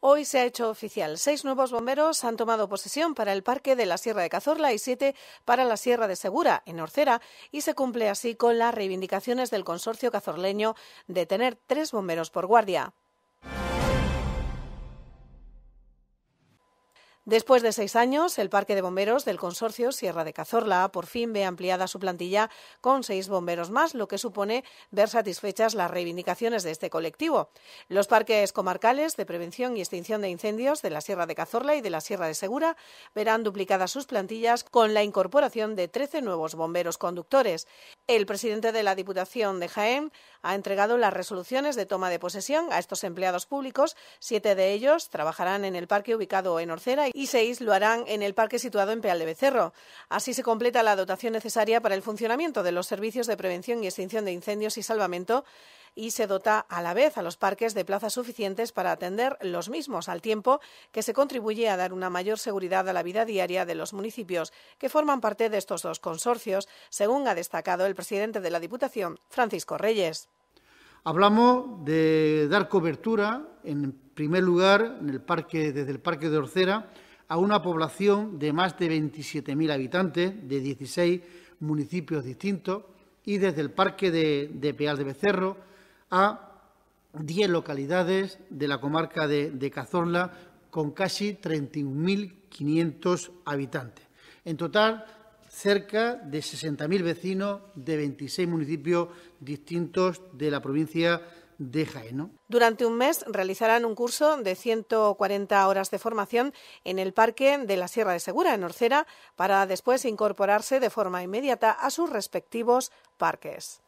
Hoy se ha hecho oficial. Seis nuevos bomberos han tomado posesión para el Parque de la Sierra de Cazorla y siete para la Sierra de Segura, en Orcera, y se cumple así con las reivindicaciones del consorcio cazorleño de tener tres bomberos por guardia. Después de seis años, el Parque de Bomberos del Consorcio Sierra de Cazorla por fin ve ampliada su plantilla con seis bomberos más, lo que supone ver satisfechas las reivindicaciones de este colectivo. Los parques comarcales de prevención y extinción de incendios de la Sierra de Cazorla y de la Sierra de Segura verán duplicadas sus plantillas con la incorporación de 13 nuevos bomberos conductores. El presidente de la Diputación de Jaén ha entregado las resoluciones de toma de posesión a estos empleados públicos. Siete de ellos trabajarán en el parque ubicado en Orcera y seis lo harán en el parque situado en Peal de Becerro. Así se completa la dotación necesaria para el funcionamiento de los servicios de prevención y extinción de incendios y salvamento y se dota a la vez a los parques de plazas suficientes para atender los mismos, al tiempo que se contribuye a dar una mayor seguridad a la vida diaria de los municipios que forman parte de estos dos consorcios, según ha destacado el presidente de la Diputación, Francisco Reyes. Hablamos de dar cobertura, en primer lugar, en el parque, desde el Parque de Orcera, a una población de más de 27.000 habitantes de 16 municipios distintos y desde el Parque de, Peal de Becerro a 10 localidades de la comarca de, de Cazorla con casi 31.500 habitantes. En total, cerca de 60.000 vecinos de 26 municipios distintos de la provincia ¿eh? Durante un mes realizarán un curso de 140 horas de formación en el Parque de la Sierra de Segura, en Orcera, para después incorporarse de forma inmediata a sus respectivos parques.